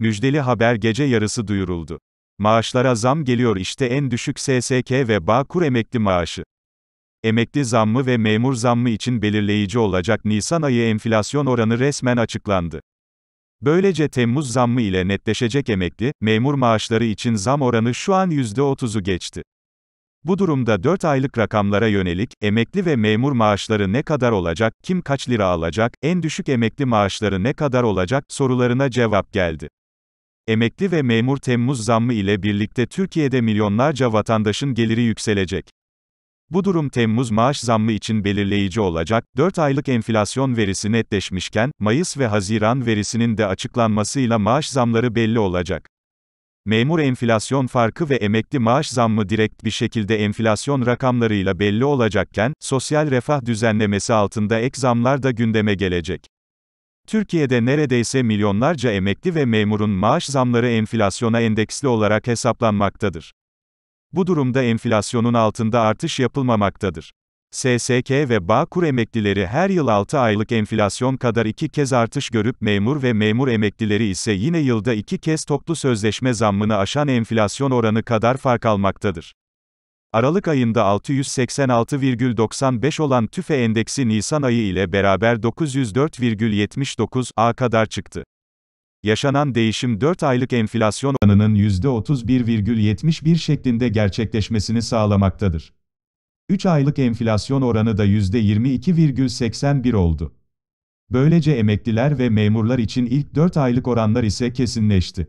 Müjdeli haber gece yarısı duyuruldu. Maaşlara zam geliyor işte en düşük SSK ve Bağkur emekli maaşı. Emekli zammı ve memur zammı için belirleyici olacak Nisan ayı enflasyon oranı resmen açıklandı. Böylece Temmuz zammı ile netleşecek emekli, memur maaşları için zam oranı şu an %30'u geçti. Bu durumda 4 aylık rakamlara yönelik, emekli ve memur maaşları ne kadar olacak, kim kaç lira alacak, en düşük emekli maaşları ne kadar olacak, sorularına cevap geldi emekli ve memur Temmuz zammı ile birlikte Türkiye'de milyonlarca vatandaşın geliri yükselecek. Bu durum Temmuz maaş zammı için belirleyici olacak. 4 aylık enflasyon verisi netleşmişken, Mayıs ve Haziran verisinin de açıklanmasıyla maaş zamları belli olacak. Memur enflasyon farkı ve emekli maaş zammı direkt bir şekilde enflasyon rakamlarıyla belli olacakken, sosyal refah düzenlemesi altında ek zamlar da gündeme gelecek. Türkiye'de neredeyse milyonlarca emekli ve memurun maaş zamları enflasyona endeksli olarak hesaplanmaktadır. Bu durumda enflasyonun altında artış yapılmamaktadır. SSK ve Bağkur emeklileri her yıl 6 aylık enflasyon kadar 2 kez artış görüp memur ve memur emeklileri ise yine yılda 2 kez toplu sözleşme zammını aşan enflasyon oranı kadar fark almaktadır. Aralık ayında 686,95 olan TÜFE endeksi Nisan ayı ile beraber 904,79 a kadar çıktı. Yaşanan değişim 4 aylık enflasyon oranının %31,71 şeklinde gerçekleşmesini sağlamaktadır. 3 aylık enflasyon oranı da %22,81 oldu. Böylece emekliler ve memurlar için ilk 4 aylık oranlar ise kesinleşti.